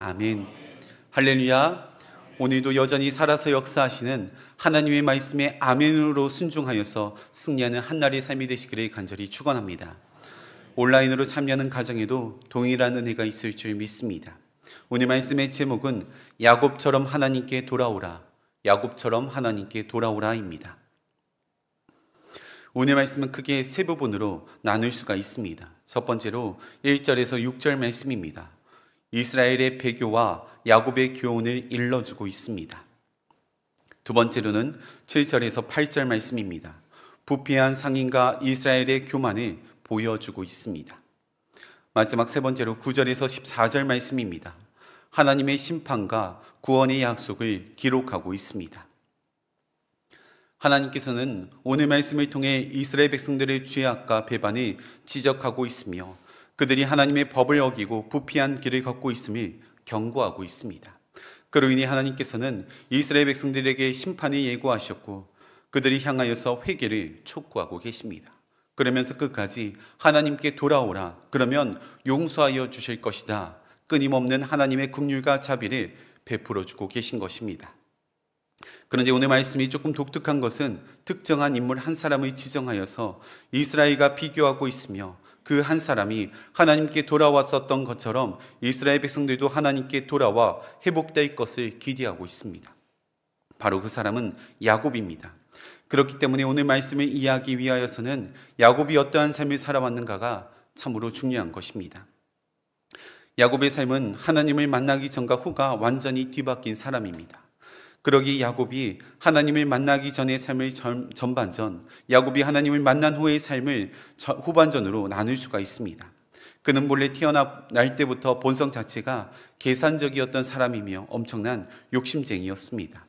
아멘. 할렐루야. 오늘도 여전히 살아서 역사하시는 하나님의 말씀에 아멘으로 순종하여서 승리하는 한날의 삶이 되시기를 간절히 축원합니다. 온라인으로 참여하는 가정에도 동일한 은혜가 있을 줄 믿습니다. 오늘 말씀의 제목은 야곱처럼 하나님께 돌아오라. 야곱처럼 하나님께 돌아오라입니다. 오늘 말씀은 크게 세 부분으로 나눌 수가 있습니다. 첫 번째로 1절에서 6절 말씀입니다. 이스라엘의 배교와 야곱의 교훈을 일러주고 있습니다. 두 번째로는 7절에서 8절 말씀입니다. 부패한 상인과 이스라엘의 교만을 보여주고 있습니다. 마지막 세 번째로 9절에서 14절 말씀입니다. 하나님의 심판과 구원의 약속을 기록하고 있습니다. 하나님께서는 오늘 말씀을 통해 이스라엘 백성들의 죄악과 배반을 지적하고 있으며 그들이 하나님의 법을 어기고 부피한 길을 걷고 있음을 경고하고 있습니다. 그로 인해 하나님께서는 이스라엘 백성들에게 심판을 예고하셨고 그들이 향하여서 회개를 촉구하고 계십니다. 그러면서 끝까지 하나님께 돌아오라. 그러면 용서하여 주실 것이다. 끊임없는 하나님의 긍휼과 자비를 베풀어 주고 계신 것입니다. 그런데 오늘 말씀이 조금 독특한 것은 특정한 인물 한 사람을 지정하여서 이스라엘과 비교하고 있으며 그한 사람이 하나님께 돌아왔었던 것처럼 이스라엘 백성들도 하나님께 돌아와 회복될 것을 기대하고 있습니다. 바로 그 사람은 야곱입니다. 그렇기 때문에 오늘 말씀을 이해하기 위하여서는 야곱이 어떠한 삶을 살아왔는가가 참으로 중요한 것입니다. 야곱의 삶은 하나님을 만나기 전과 후가 완전히 뒤바뀐 사람입니다. 그러기 야곱이 하나님을 만나기 전의 삶의 전반전, 야곱이 하나님을 만난 후의 삶을 후반전으로 나눌 수가 있습니다. 그는 몰래 태어날 때부터 본성 자체가 계산적이었던 사람이며 엄청난 욕심쟁이였습니다.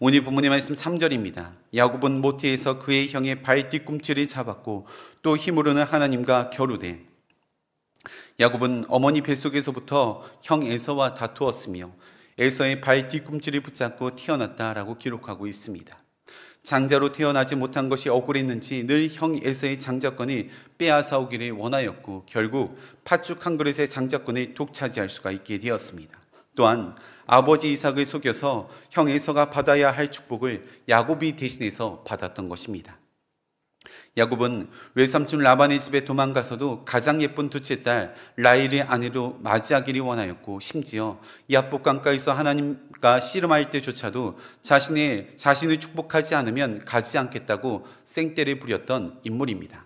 오늘 부모님 말씀 3절입니다. 야곱은 모티에서 그의 형의 발 뒤꿈치를 잡았고 또 힘으로는 하나님과 겨루되 야곱은 어머니 뱃속에서부터 형 에서와 다투었으며 에서의 발 뒤꿈치를 붙잡고 태어났다라고 기록하고 있습니다. 장자로 태어나지 못한 것이 억울했는지 늘 형 에서의 장자권이 빼앗아오기를 원하였고 결국 팥죽 한 그릇의 장자권을 독차지할 수가 있게 되었습니다. 또한 아버지 이삭을 속여서 형 에서가 받아야 할 축복을 야곱이 대신해서 받았던 것입니다. 야곱은 외삼촌 라반의 집에 도망가서도 가장 예쁜 두째 딸 라일의 아내로 맞이하기를 원하였고 심지어 야복강가에서 하나님과 씨름할 때조차도 자신의 자신을 축복하지 않으면 가지 않겠다고 생떼를 부렸던 인물입니다.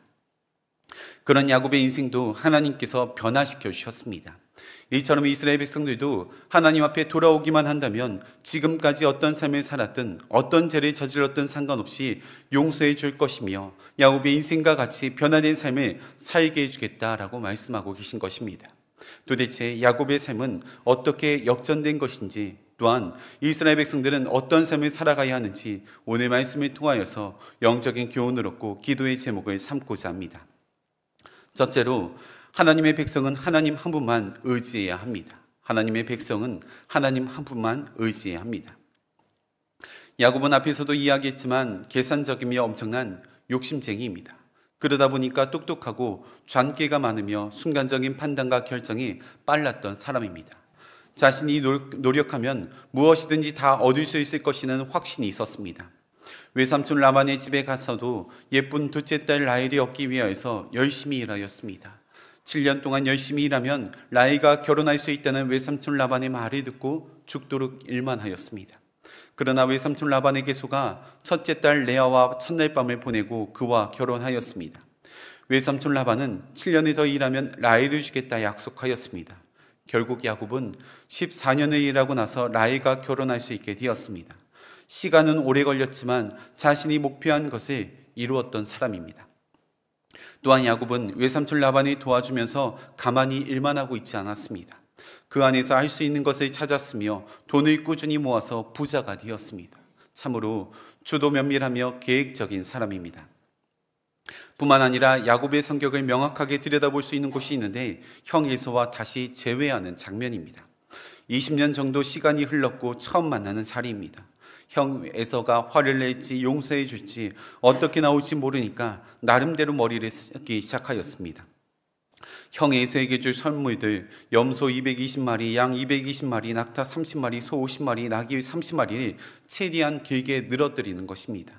그런 야곱의 인생도 하나님께서 변화시켜 주셨습니다. 이처럼 이스라엘 백성들도 하나님 앞에 돌아오기만 한다면 지금까지 어떤 삶을 살았든 어떤 죄를 저질렀든 상관없이 용서해 줄 것이며 야곱의 인생과 같이 변화된 삶을 살게 해주겠다라고 말씀하고 계신 것입니다. 도대체 야곱의 삶은 어떻게 역전된 것인지 또한 이스라엘 백성들은 어떤 삶을 살아가야 하는지 오늘 말씀을 통하여서 영적인 교훈을 얻고 기도의 제목을 삼고자 합니다. 첫째로 하나님의 백성은 하나님 한 분만 의지해야 합니다. 하나님의 백성은 하나님 한 분만 의지해야 합니다. 야곱은 앞에서도 이야기했지만 계산적이며 엄청난 욕심쟁이입니다. 그러다 보니까 똑똑하고 좌계가 많으며 순간적인 판단과 결정이 빨랐던 사람입니다. 자신이 노력하면 무엇이든지 다 얻을 수 있을 것이라는 확신이 있었습니다. 외삼촌 라만의 집에 가서도 예쁜 둘째 딸 라헬이 얻기 위하서 열심히 일하였습니다. 7년 동안 열심히 일하면 라이가 결혼할 수 있다는 외삼촌 라반의 말을 듣고 죽도록 일만 하였습니다. 그러나 외삼촌 라반에게 속아 첫째 딸 레아와 첫날 밤을 보내고 그와 결혼하였습니다. 외삼촌 라반은 7년을 더 일하면 라이를 주겠다 약속하였습니다. 결국 야곱은 14년을 일하고 나서 라이가 결혼할 수 있게 되었습니다. 시간은 오래 걸렸지만 자신이 목표한 것을 이루었던 사람입니다. 또한 야곱은 외삼촌 라반이 도와주면서 가만히 일만 하고 있지 않았습니다. 그 안에서 할 수 있는 것을 찾았으며 돈을 꾸준히 모아서 부자가 되었습니다. 참으로 주도 면밀하며 계획적인 사람입니다. 뿐만 아니라 야곱의 성격을 명확하게 들여다볼 수 있는 곳이 있는데 형 에서와 다시 재회하는 장면입니다. 20년 정도 시간이 흘렀고 처음 만나는 자리입니다. 형 에서가 화를 낼지 용서해 줄지 어떻게 나올지 모르니까 나름대로 머리를 쓰기 시작하였습니다. 형 에서에게 줄 선물들 염소 220마리, 양 220마리, 낙타 30마리, 소 50마리, 낙이 30마리를 최대한 길게 늘어뜨리는 것입니다.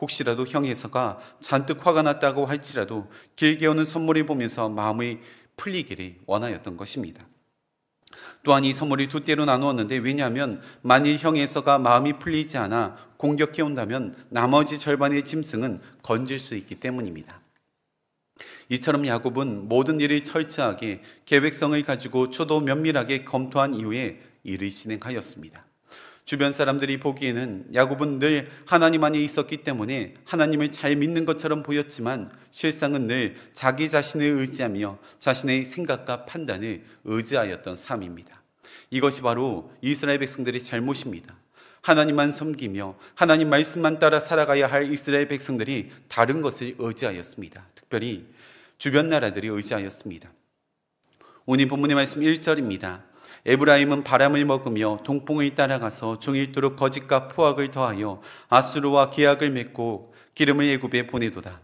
혹시라도 형 에서가 잔뜩 화가 났다고 할지라도 길게 오는 선물을 보면서 마음이 풀리기를 원하였던 것입니다. 또한 이 선물이 두 때로 나누었는데 왜냐하면 만일 형 에서가 마음이 풀리지 않아 공격해 온다면 나머지 절반의 짐승은 건질 수 있기 때문입니다. 이처럼 야곱은 모든 일을 철저하게 계획성을 가지고 초도 면밀하게 검토한 이후에 일을 진행하였습니다. 주변 사람들이 보기에는 야곱은 늘 하나님 안에 있었기 때문에 하나님을 잘 믿는 것처럼 보였지만 실상은 늘 자기 자신을 의지하며 자신의 생각과 판단을 의지하였던 삶입니다. 이것이 바로 이스라엘 백성들의 잘못입니다. 하나님만 섬기며 하나님 말씀만 따라 살아가야 할 이스라엘 백성들이 다른 것을 의지하였습니다. 특별히 주변 나라들이 의지하였습니다. 오늘 본문의 말씀 1절입니다. 에브라임은 바람을 먹으며 동풍을 따라가서 종일도록 거짓과 포악을 더하여 아수르와 계약을 맺고 기름을 예굽에 보내도다.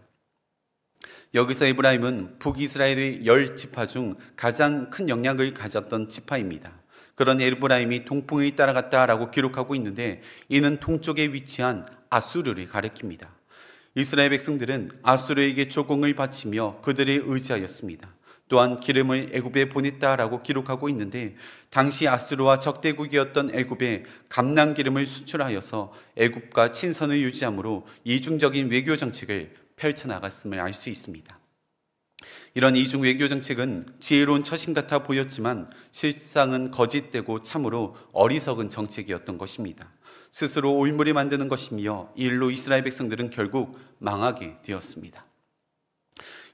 여기서 에브라임은 북이스라엘의 열 지파 중 가장 큰 영향을 가졌던 지파입니다. 그런 에브라임이 동풍이 따라갔다라고 기록하고 있는데 이는 동쪽에 위치한 아수르를 가리킵니다. 이스라엘 백성들은 아수르에게 조공을 바치며 그들의 의지하였습니다. 또한 기름을 애굽에 보냈다라고 기록하고 있는데 당시 아수르와 적대국이었던 애굽에 감난 기름을 수출하여서 애굽과 친선을 유지함으로 이중적인 외교 정책을 펼쳐 나갔음을 알 수 있습니다. 이런 이중 외교 정책은 지혜로운 처신 같아 보였지만 실상은 거짓되고 참으로 어리석은 정책이었던 것입니다. 스스로 올무리 만드는 것이며 일로 이스라엘 백성들은 결국 망하게 되었습니다.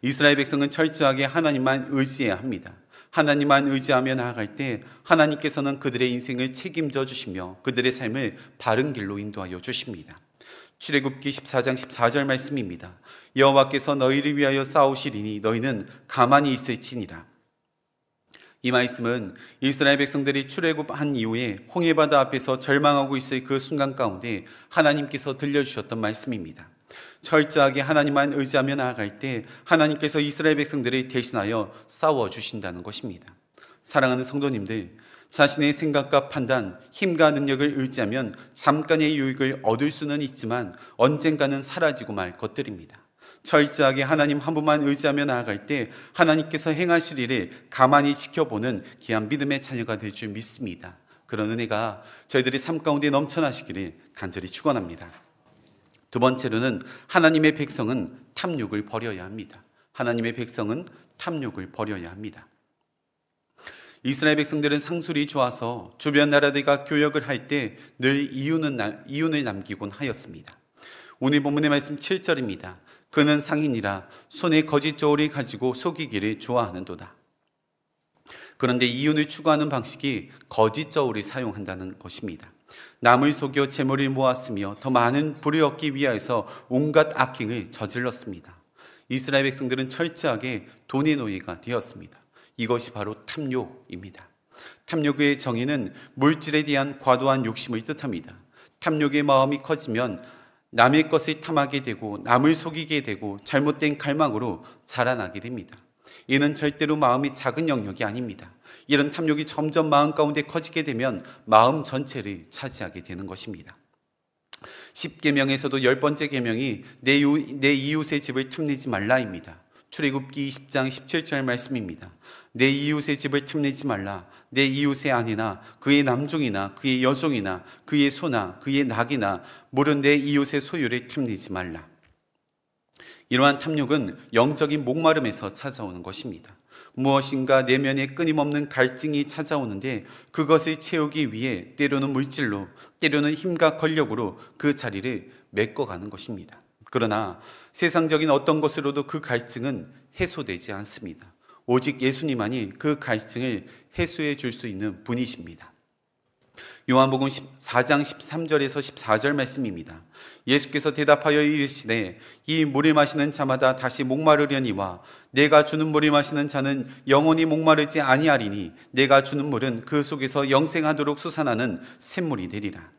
이스라엘 백성은 철저하게 하나님만 의지해야 합니다. 하나님만 의지하며 나아갈 때 하나님께서는 그들의 인생을 책임져 주시며 그들의 삶을 바른 길로 인도하여 주십니다. 출애굽기 14장 14절 말씀입니다. 여호와께서 너희를 위하여 싸우시리니 너희는 가만히 있을지니라. 이 말씀은 이스라엘 백성들이 출애굽한 이후에 홍해바다 앞에서 절망하고 있을 그 순간 가운데 하나님께서 들려주셨던 말씀입니다. 철저하게 하나님만 의지하며 나아갈 때 하나님께서 이스라엘 백성들을 대신하여 싸워 주신다는 것입니다. 사랑하는 성도님들, 자신의 생각과 판단, 힘과 능력을 의지하면 잠깐의 유익을 얻을 수는 있지만 언젠가는 사라지고 말 것들입니다. 철저하게 하나님 한 분만 의지하며 나아갈 때 하나님께서 행하실 일을 가만히 지켜보는 귀한 믿음의 자녀가 될 줄 믿습니다. 그런 은혜가 저희들의 삶 가운데 넘쳐나시기를 간절히 축원합니다. 두 번째로는 하나님의 백성은 탐욕을 버려야 합니다. 하나님의 백성은 탐욕을 버려야 합니다. 이스라엘 백성들은 상술이 좋아서 주변 나라들과 교역을 할 때 늘이윤을 남기곤 하였습니다. 오늘 본문의 말씀 7절입니다. 그는 상인이라 손에 거짓 저울이 가지고 속이기를 좋아하는도다. 그런데 이윤을 추구하는 방식이 거짓 저울을 사용한다는 것입니다. 남을 속여 재물을 모았으며 더 많은 부를 얻기 위하여서 온갖 악행을 저질렀습니다. 이스라엘 백성들은 철저하게 돈의 노예가 되었습니다. 이것이 바로 탐욕입니다. 탐욕의 정의는 물질에 대한 과도한 욕심을 뜻합니다. 탐욕의 마음이 커지면 남의 것을 탐하게 되고 남을 속이게 되고 잘못된 갈망으로 자라나게 됩니다. 이는 절대로 마음이 작은 영역이 아닙니다. 이런 탐욕이 점점 마음 가운데 커지게 되면 마음 전체를 차지하게 되는 것입니다. 10계명에서도 열 번째 계명이 내, 내 이웃의 집을 탐내지 말라입니다. 출애굽기 20장 17절 말씀입니다. 내 이웃의 집을 탐내지 말라. 내 이웃의 아내나 그의 남종이나 그의 여종이나 그의 소나 그의 낙이나 물은 내 이웃의 소유를 탐내지 말라. 이러한 탐욕은 영적인 목마름에서 찾아오는 것입니다. 무엇인가 내면에 끊임없는 갈증이 찾아오는데 그것을 채우기 위해 때로는 물질로 때로는 힘과 권력으로 그 자리를 메꿔가는 것입니다. 그러나 세상적인 어떤 것으로도 그 갈증은 해소되지 않습니다. 오직 예수님만이 그 갈증을 해소해 줄 수 있는 분이십니다. 요한복음 4장 13절에서 14절 말씀입니다. 예수께서 대답하여 이르시되 이 물을 마시는 자마다 다시 목마르려니와 내가 주는 물을 마시는 자는 영원히 목마르지 아니하리니 내가 주는 물은 그 속에서 영생하도록 수산하는 샘물이 되리라.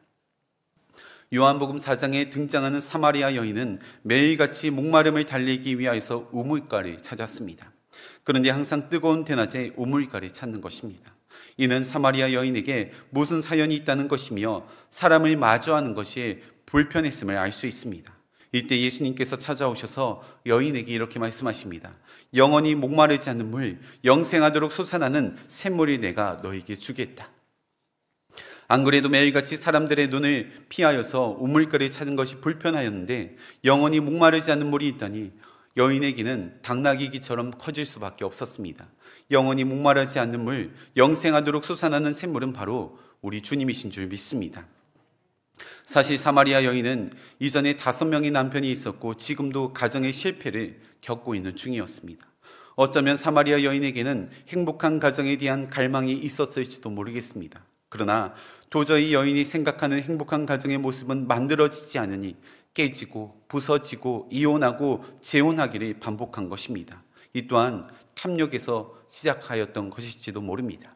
요한복음 4장에 등장하는 사마리아 여인은 매일같이 목마름을 달리기 위하서 우물가를 찾았습니다. 그런데 항상 뜨거운 대낮에 우물가를 찾는 것입니다. 이는 사마리아 여인에게 무슨 사연이 있다는 것이며 사람을 마주하는 것이 불편했음을 알 수 있습니다. 이때 예수님께서 찾아오셔서 여인에게 이렇게 말씀하십니다. 영원히 목마르지 않는 물, 영생하도록 솟아나는 샘물을 내가 너에게 주겠다. 안 그래도 매일같이 사람들의 눈을 피하여서 우물가를 찾은 것이 불편하였는데 영원히 목마르지 않는 물이 있다니 여인에게는 당나귀 기처럼 커질 수밖에 없었습니다. 영원히 목마르지 않는 물, 영생하도록 솟아나는 샘물은 바로 우리 주님이신 줄 믿습니다. 사실 사마리아 여인은 이전에 다섯 명의 남편이 있었고 지금도 가정의 실패를 겪고 있는 중이었습니다. 어쩌면 사마리아 여인에게는 행복한 가정에 대한 갈망이 있었을지도 모르겠습니다. 그러나 도저히 여인이 생각하는 행복한 가정의 모습은 만들어지지 않으니 깨지고 부서지고 이혼하고 재혼하기를 반복한 것입니다. 이 또한 탐욕에서 시작하였던 것일지도 모릅니다.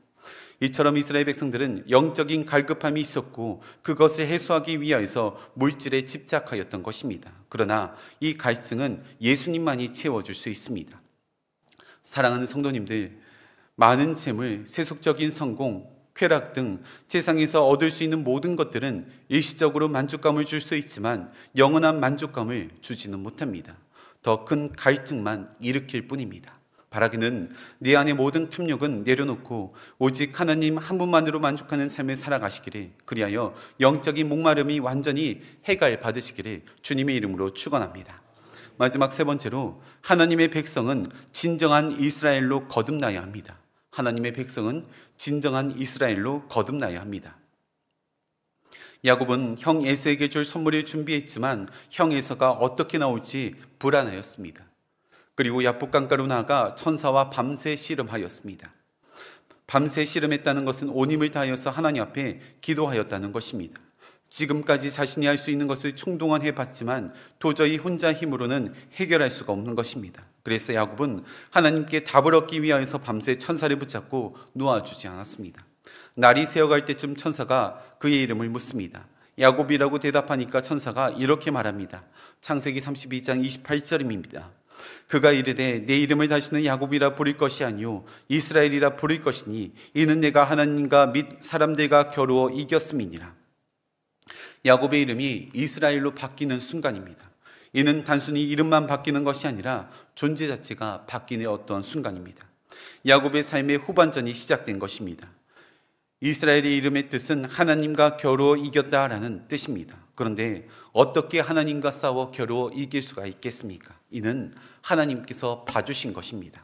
이처럼 이스라엘 백성들은 영적인 갈급함이 있었고 그것을 해소하기 위하여서 물질에 집착하였던 것입니다. 그러나 이 갈증은 예수님만이 채워줄 수 있습니다. 사랑하는 성도님들, 많은 재물, 세속적인 성공, 쾌락 등 세상에서 얻을 수 있는 모든 것들은 일시적으로 만족감을 줄 수 있지만 영원한 만족감을 주지는 못합니다. 더 큰 갈증만 일으킬 뿐입니다. 바라기는 내 네 안의 모든 탐욕은 내려놓고 오직 하나님 한 분만으로 만족하는 삶을 살아가시기를 그리하여 영적인 목마름이 완전히 해갈 받으시기를 주님의 이름으로 축원합니다. 마지막 세 번째로 하나님의 백성은 진정한 이스라엘로 거듭나야 합니다. 하나님의 백성은 진정한 이스라엘로 거듭나야 합니다. 야곱은 형 에서에게 줄 선물을 준비했지만 형 에서가 어떻게 나올지 불안하였습니다. 그리고 야복강가로 나가 천사와 밤새 씨름하였습니다. 밤새 씨름했다는 것은 온 힘을 다하여서 하나님 앞에 기도하였다는 것입니다. 지금까지 자신이 할 수 있는 것을 충동한 해봤지만 도저히 혼자 힘으로는 해결할 수가 없는 것입니다. 그래서 야곱은 하나님께 답을 얻기 위하여서 밤새 천사를 붙잡고 놓아주지 않았습니다. 날이 새어갈 때쯤 천사가 그의 이름을 묻습니다. 야곱이라고 대답하니까 천사가 이렇게 말합니다. 창세기 32장 28절입니다. 그가 이르되 내 이름을 다시는 야곱이라 부를 것이 아니요 이스라엘이라 부를 것이니 이는 내가 하나님과 및 사람들과 겨루어 이겼음이니라. 야곱의 이름이 이스라엘로 바뀌는 순간입니다. 이는 단순히 이름만 바뀌는 것이 아니라 존재 자체가 바뀌는 어떤 순간입니다. 야곱의 삶의 후반전이 시작된 것입니다. 이스라엘의 이름의 뜻은 하나님과 겨루어 이겼다라는 뜻입니다. 그런데 어떻게 하나님과 싸워 겨루어 이길 수가 있겠습니까? 이는 하나님께서 봐주신 것입니다.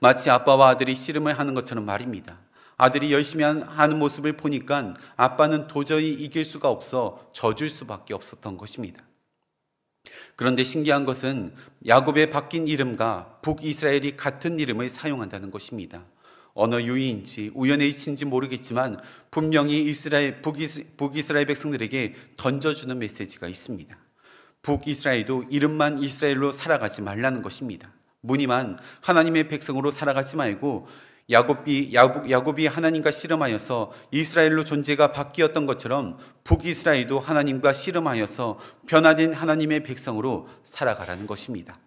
마치 아빠와 아들이 씨름을 하는 것처럼 말입니다. 아들이 열심히 하는 모습을 보니까 아빠는 도저히 이길 수가 없어 져줄 수밖에 없었던 것입니다. 그런데 신기한 것은 야곱의 바뀐 이름과 북이스라엘이 같은 이름을 사용한다는 것입니다. 언어 유의인지 우연의 일치인지 모르겠지만 분명히 이스라엘 북이스, 북이스라엘 백성들에게 던져주는 메시지가 있습니다. 북이스라엘도 이름만 이스라엘로 살아가지 말라는 것입니다. 무늬만 하나님의 백성으로 살아가지 말고 야곱이 야곱, 이 하나님과 씨름하여서 이스라엘로 존재가 바뀌었던 것처럼 북이스라엘도 하나님과 씨름하여서 변화된 하나님의 백성으로 살아가라는 것입니다.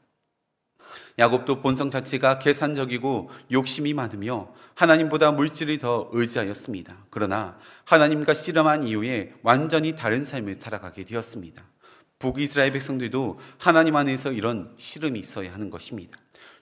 야곱도 본성 자체가 계산적이고 욕심이 많으며 하나님보다 물질이더 의지하였습니다. 그러나 하나님과 씨름한 이후에 완전히 다른 삶을 살아가게 되었습니다. 북이스라엘 백성들도 하나님 안에서 이런 씨름이 있어야 하는 것입니다.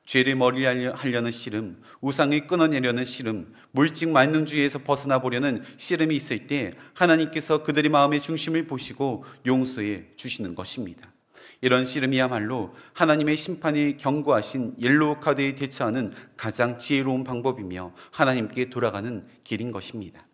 죄를 머리하려는 씨름, 우상을 끊어내려는 씨름, 물증 만능주의에서 벗어나 보려는 씨름이 있을 때 하나님께서 그들의 마음의 중심을 보시고 용서해 주시는 것입니다. 이런 씨름이야말로 하나님의 심판이 경고하신 옐로우 카드에 대처하는 가장 지혜로운 방법이며 하나님께 돌아가는 길인 것입니다.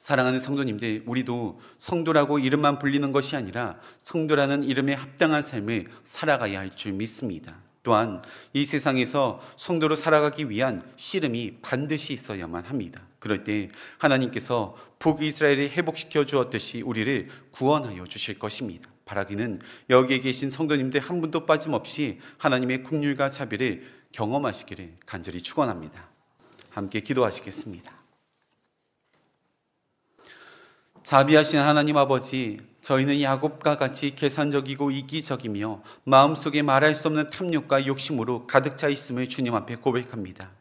사랑하는 성도님들, 우리도 성도라고 이름만 불리는 것이 아니라 성도라는 이름에 합당한 삶을 살아가야 할 줄 믿습니다. 또한 이 세상에서 성도로 살아가기 위한 씨름이 반드시 있어야만 합니다. 그럴 때 하나님께서 북이스라엘을 회복시켜 주었듯이 우리를 구원하여 주실 것입니다. 바라기는 여기에 계신 성도님들 한 분도 빠짐없이 하나님의 긍휼과 자비를 경험하시기를 간절히 축원합니다. 함께 기도하시겠습니다. 자비하신 하나님 아버지 저희는 야곱과 같이 계산적이고 이기적이며 마음속에 말할 수 없는 탐욕과 욕심으로 가득 차 있음을 주님 앞에 고백합니다.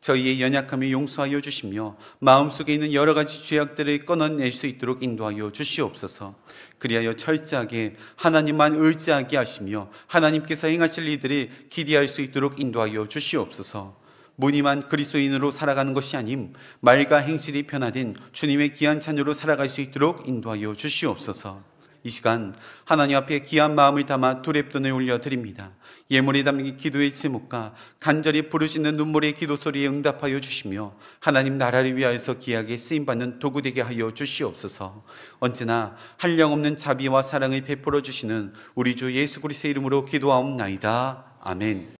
저희의 연약함을 용서하여 주시며 마음속에 있는 여러 가지 죄악들을 끊어낼 수 있도록 인도하여 주시옵소서. 그리하여 철저하게 하나님만 의지하게 하시며 하나님께서 행하실 일들이 기대할 수 있도록 인도하여 주시옵소서. 무늬만 그리스도인으로 살아가는 것이 아님 말과 행실이 변화된 주님의 귀한 자녀로 살아갈 수 있도록 인도하여 주시옵소서. 이 시간 하나님 앞에 귀한 마음을 담아 두랩돈을 올려드립니다. 예물이 담긴 기도의 제목과 간절히 부르짖는 눈물의 기도 소리에 응답하여 주시며 하나님 나라를 위하여서 귀하게 쓰임받는 도구되게 하여 주시옵소서 언제나 한량없는 자비와 사랑을 베풀어 주시는 우리 주 예수 그리스의 이름으로 기도하옵나이다. 아멘